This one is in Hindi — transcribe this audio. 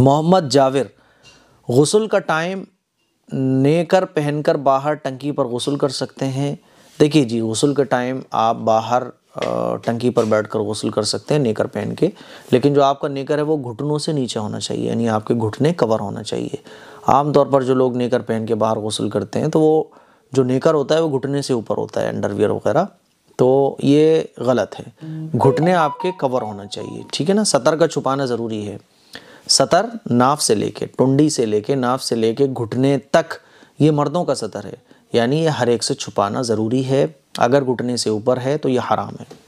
मोहम्मद जाविर गसल का टाइम नेकर पहनकर बाहर टंकी पर गसल कर सकते हैं देखिए जी गसल का टाइम आप बाहर टंकी पर बैठकर गसल कर सकते हैं नेकर पहन के लेकिन जो आपका नेकर है वो घुटनों से नीचे होना चाहिए यानी आपके घुटने कवर होना चाहिए आमतौर पर जो लोग नेकर पहन के बाहर गसल करते हैं तो वो जो नेकर होता है वो घुटने से ऊपर होता है अंडरवियर वगैरह तो ये गलत है घुटने आपके कवर होना चाहिए ठीक है ना सतर का छुपाना ज़रूरी है सतर नाफ से लेके टुंडी से लेके नाफ से लेके घुटने तक ये मर्दों का सतर है यानी ये हर एक से छुपाना ज़रूरी है अगर घुटने से ऊपर है तो ये हराम है